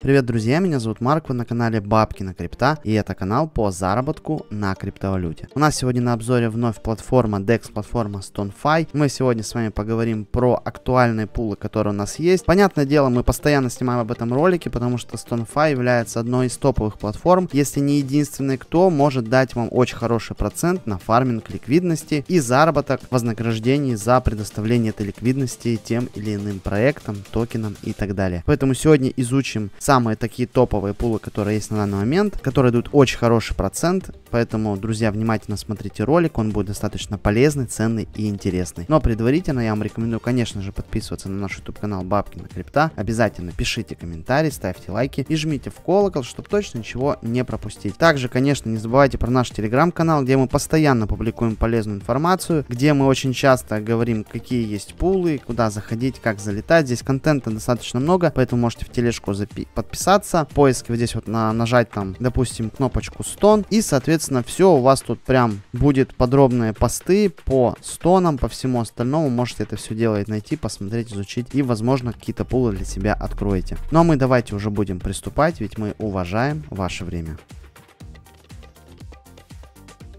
Привет, друзья, меня зовут Марк, вы на канале Бабки на Крипта, и это канал по заработку на криптовалюте. У нас сегодня на обзоре вновь платформа DEX, платформа StoneFi. Мы сегодня с вами поговорим про актуальные пулы, которые у нас есть. Понятное дело, мы постоянно снимаем об этом ролики, потому что StoneFi является одной из топовых платформ, если не единственной, кто может дать вам очень хороший процент на фарминг ликвидности и заработок вознаграждений за предоставление этой ликвидности тем или иным проектам, токенам и так далее. Поэтому сегодня изучим самые такие топовые пулы, которые есть на данный момент, которые дают очень хороший процент. Поэтому, друзья, внимательно смотрите ролик, он будет достаточно полезный, ценный и интересный. Но предварительно я вам рекомендую, конечно же, подписываться на наш YouTube канал Бабки на Крипта. Обязательно пишите комментарии, ставьте лайки и жмите в колокол, чтобы точно ничего не пропустить. Также, конечно, не забывайте про наш телеграм-канал, где мы постоянно публикуем полезную информацию, где мы очень часто говорим, какие есть пулы, куда заходить, как залетать. Здесь контента достаточно много, поэтому можете в тележку запи подписаться, поиск вот здесь вот на, нажать там, допустим, кнопочку стон, и, соответственно, все у вас тут прям будет подробные посты по стонам, по всему остальному, можете это все делать, найти, посмотреть, изучить, и, возможно, какие-то пулы для себя откроете. Ну, а мы давайте уже будем приступать, ведь мы уважаем ваше время.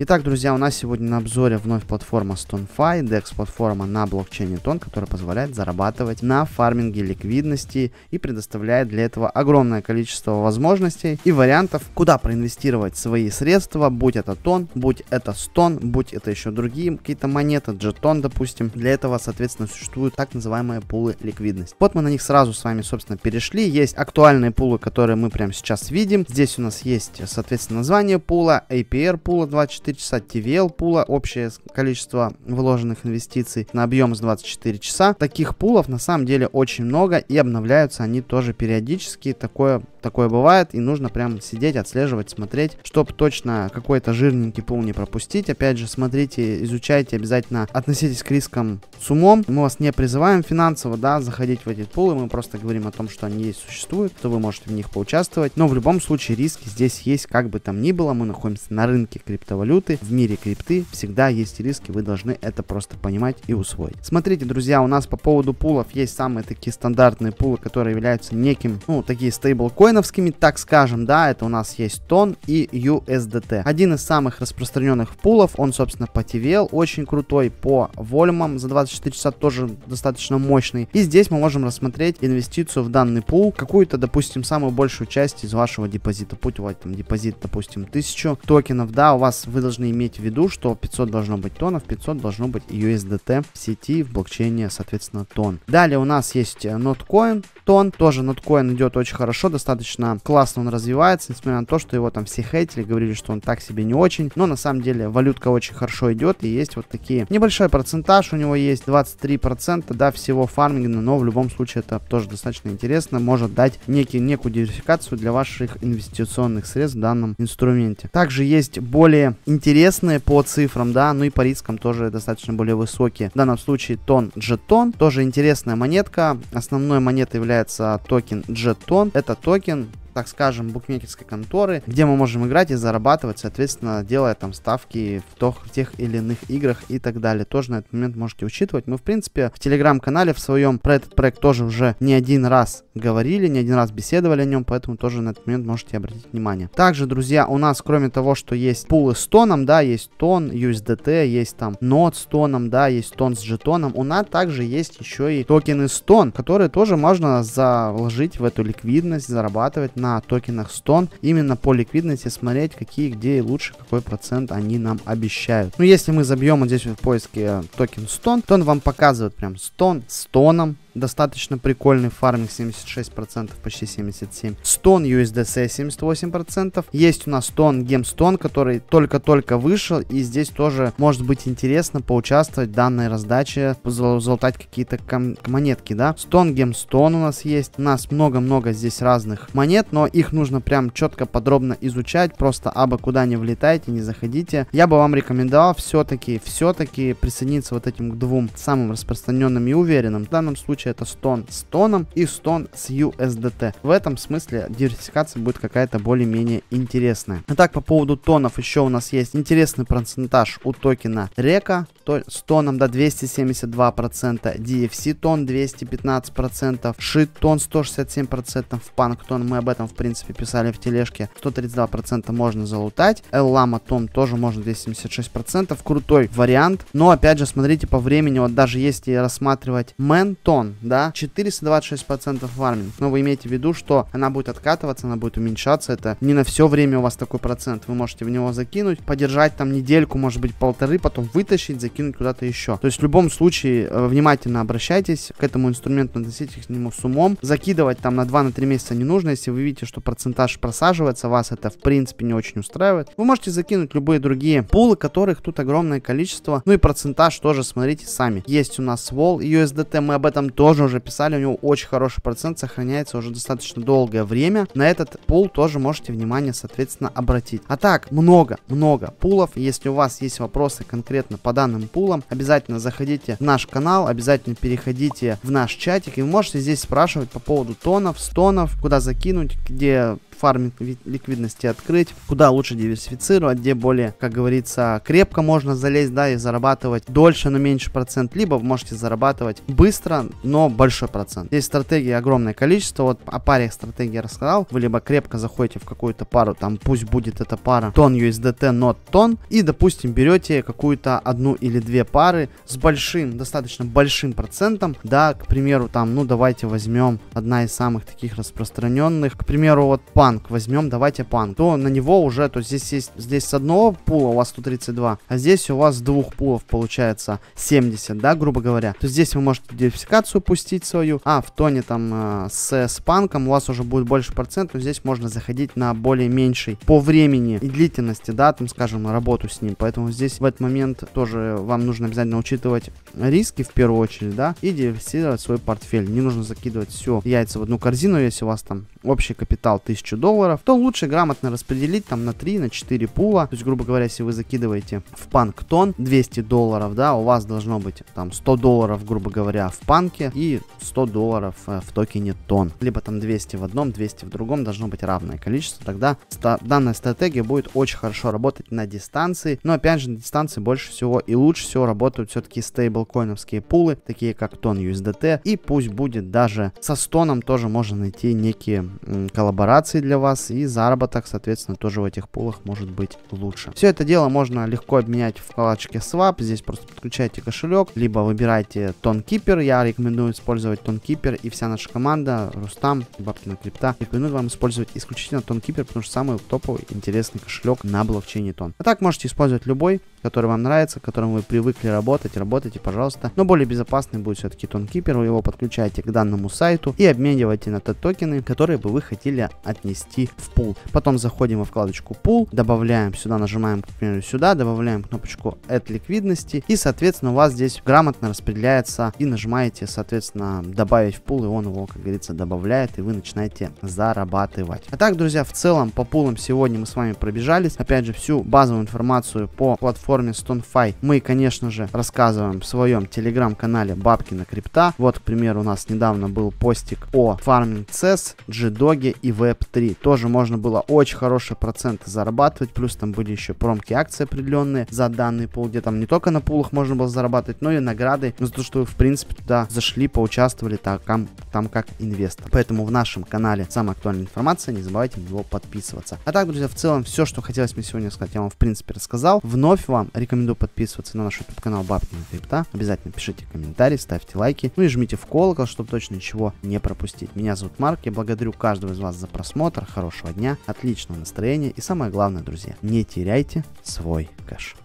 Итак, друзья, у нас сегодня на обзоре вновь платформа StoneFi, DEX-платформа на блокчейне Тон, которая позволяет зарабатывать на фарминге ликвидности и предоставляет для этого огромное количество возможностей и вариантов, куда проинвестировать свои средства, будь это Тон, будь это Стон, будь это еще другие какие-то монеты, джетон, допустим. Для этого, соответственно, существуют так называемые пулы ликвидности. Вот мы на них сразу с вами, собственно, перешли. Есть актуальные пулы, которые мы прямо сейчас видим. Здесь у нас есть, соответственно, название пула, APR пула 24, 24 часа, TVL пула, общее количество вложенных инвестиций на объем с 24 часа. Таких пулов на самом деле очень много и обновляются они тоже периодически. Такое такое бывает, и нужно прям сидеть, отслеживать, смотреть, чтобы точно какой-то жирненький пул не пропустить. Опять же, смотрите, изучайте, обязательно относитесь к рискам с умом. Мы вас не призываем финансово, да, заходить в эти пулы, мы просто говорим о том, что они есть, существуют, что вы можете в них поучаствовать. Но в любом случае риски здесь есть, как бы там ни было, мы находимся на рынке криптовалюты, в мире крипты всегда есть риски, вы должны это просто понимать и усвоить. Смотрите, друзья, у нас по поводу пулов есть самые такие стандартные пулы, которые являются неким, ну, такие стейблкоины, биткоиновскими, так скажем, да, это у нас есть тон и USDT. Один из самых распространенных пулов, он, собственно, по TVL, очень крутой, по вольмам за 24 часа тоже достаточно мощный. И здесь мы можем рассмотреть инвестицию в данный пул, какую-то, допустим, самую большую часть из вашего депозита. Путь у вас там депозит, допустим, 1000 токенов, да, у вас вы должны иметь в виду, что 500 должно быть тонов, 500 должно быть USDT в сети, в блокчейне, соответственно, тон. Далее у нас есть Notcoin, э, тон, тоже Notcoin идет очень хорошо, достаточно достаточно классно он развивается, несмотря на то, что его там все хейтили, говорили, что он так себе не очень. Но на самом деле валютка очень хорошо идет и есть вот такие. Небольшой процентаж у него есть, 23%, да, всего фарминга, но в любом случае это тоже достаточно интересно, может дать некий, некую диверсификацию для ваших инвестиционных средств в данном инструменте. Также есть более интересные по цифрам, да, ну и по рискам тоже достаточно более высокие. В данном случае тон джетон тоже интересная монетка. Основной монетой является токен джетон, Это токен Лукин так скажем, букмекерской конторы, где мы можем играть и зарабатывать, соответственно, делая там ставки в, тох, в тех или иных играх и так далее. Тоже на этот момент можете учитывать. Мы, в принципе, в телеграм-канале в своем про этот проект тоже уже не один раз говорили, не один раз беседовали о нем, поэтому тоже на этот момент можете обратить внимание. Также, друзья, у нас, кроме того, что есть пулы с тоном, да, есть тон, USDT, есть там нот с тоном, да, есть тон с жетоном, у нас также есть еще и токены с тон, которые тоже можно заложить в эту ликвидность, зарабатывать на токенах Stone, именно по ликвидности смотреть, какие, где и лучше, какой процент они нам обещают. Ну, если мы забьем вот здесь вот в поиске э, токен Stone, то он вам показывает прям Stone, Stone, достаточно прикольный фарминг 76%, почти 77%. Стон USDC 78%. Есть у нас Стон Гемстон, который только-только вышел, и здесь тоже может быть интересно поучаствовать в данной раздаче, залутать какие-то ком- монетки, да. Стон Гемстон у нас есть, у нас много-много здесь разных монет, но их нужно прям четко, подробно изучать, просто абы куда не влетайте, не заходите. Я бы вам рекомендовал все-таки, все-таки присоединиться вот этим к двум самым распространенным и уверенным. В данном случае это стон с тоном и стон с USDT. В этом смысле диверсификация будет какая-то более-менее интересная. Итак, а по поводу тонов еще у нас есть интересный процентаж у токена река то, с тоном до да, 272%, DFC тон 215%, шит тон 167%, в панк тон мы об этом этом, в принципе, писали в тележке. 132% можно залутать. лама Том тоже можно 276%. Крутой вариант. Но, опять же, смотрите по времени. Вот даже если рассматривать Ментон, да, 426% фарминг. Но вы имеете в виду, что она будет откатываться, она будет уменьшаться. Это не на все время у вас такой процент. Вы можете в него закинуть, подержать там недельку, может быть, полторы, потом вытащить, закинуть куда-то еще. То есть в любом случае э, внимательно обращайтесь к этому инструменту, относитесь к нему с умом. Закидывать там на 2-3 месяца не нужно, если вы видите, что процентаж просаживается, вас это в принципе не очень устраивает, вы можете закинуть любые другие пулы, которых тут огромное количество, ну и процентаж тоже смотрите сами. Есть у нас вол USDT, мы об этом тоже уже писали, у него очень хороший процент, сохраняется уже достаточно долгое время, на этот пул тоже можете внимание, соответственно, обратить. А так, много, много пулов, если у вас есть вопросы конкретно по данным пулам, обязательно заходите в наш канал, обязательно переходите в наш чатик и вы можете здесь спрашивать по поводу тонов, стонов, куда закинуть, где фарминг ликвидности открыть, куда лучше диверсифицировать, где более, как говорится, крепко можно залезть, да, и зарабатывать дольше, но меньше процент, либо вы можете зарабатывать быстро, но большой процент. Здесь стратегии огромное количество, вот о паре стратегий рассказал, вы либо крепко заходите в какую-то пару, там пусть будет эта пара тон USDT, not тон, и, допустим, берете какую-то одну или две пары с большим, достаточно большим процентом, да, к примеру, там, ну, давайте возьмем одна из самых таких распространенных, к примеру, вот пан панк. Возьмем, давайте панк. То на него уже, то здесь есть, здесь с одного пула у вас 132, а здесь у вас с двух пулов получается 70, да, грубо говоря. То здесь вы можете диверсификацию пустить свою, а в тоне там э, с, с панком у вас уже будет больше процентов, здесь можно заходить на более меньший по времени и длительности, да, там, скажем, работу с ним. Поэтому здесь в этот момент тоже вам нужно обязательно учитывать риски в первую очередь, да, и диверсифицировать свой портфель. Не нужно закидывать все яйца в одну корзину, если у вас там общий капитал 1000 долларов, то лучше грамотно распределить там на 3, на 4 пула. То есть, грубо говоря, если вы закидываете в панк тон 200 долларов, да, у вас должно быть там 100 долларов, грубо говоря, в панке и 100 долларов э, в токене тон. Либо там 200 в одном, 200 в другом, должно быть равное количество. Тогда ста- данная стратегия будет очень хорошо работать на дистанции. Но опять же, на дистанции больше всего и лучше всего работают все-таки стейблкоиновские пулы, такие как тон USDT. И пусть будет даже со стоном тоже можно найти некие коллаборации для вас и заработок, соответственно, тоже в этих пулах может быть лучше. Все это дело можно легко обменять в вкладочке Swap. Здесь просто подключаете кошелек, либо выбирайте Тонкипер. Я рекомендую использовать Тонкипер и вся наша команда, Рустам, Бабкина Крипта, рекомендую вам использовать исключительно Тонкипер, потому что самый топовый интересный кошелек на блокчейне Тон. А так можете использовать любой который вам нравится, которым вы привыкли работать, работайте, пожалуйста. Но более безопасный будет все-таки Тонкипер, вы его подключаете к данному сайту и обмениваете на те токены, которые бы вы хотели отнести в пул. Потом заходим во вкладочку пул, добавляем сюда, нажимаем, к примеру, сюда, добавляем кнопочку Add ликвидности и, соответственно, у вас здесь грамотно распределяется и нажимаете, соответственно, добавить в пул, и он его, как говорится, добавляет, и вы начинаете зарабатывать. А так, друзья, в целом по пулам сегодня мы с вами пробежались. Опять же, всю базовую информацию по платформе платформе StoneFi мы, конечно же, рассказываем в своем телеграм-канале Бабки на Крипта. Вот, к примеру, у нас недавно был постик о Farming CES, GDOG и Web3. Тоже можно было очень хорошие проценты зарабатывать, плюс там были еще промки акции определенные за данный пул, где там не только на пулах можно было зарабатывать, но и награды за то, что вы, в принципе, туда зашли, поучаствовали там, там как инвестор. Поэтому в нашем канале самая актуальная информация, не забывайте на него подписываться. А так, друзья, в целом все, что хотелось мне сегодня сказать, я вам, в принципе, рассказал. Вновь вам вам рекомендую подписываться на наш YouTube канал Бабки на Крипта. Обязательно пишите комментарии, ставьте лайки. Ну и жмите в колокол, чтобы точно ничего не пропустить. Меня зовут Марк. Я благодарю каждого из вас за просмотр. Хорошего дня, отличного настроения и самое главное, друзья, не теряйте свой кэш.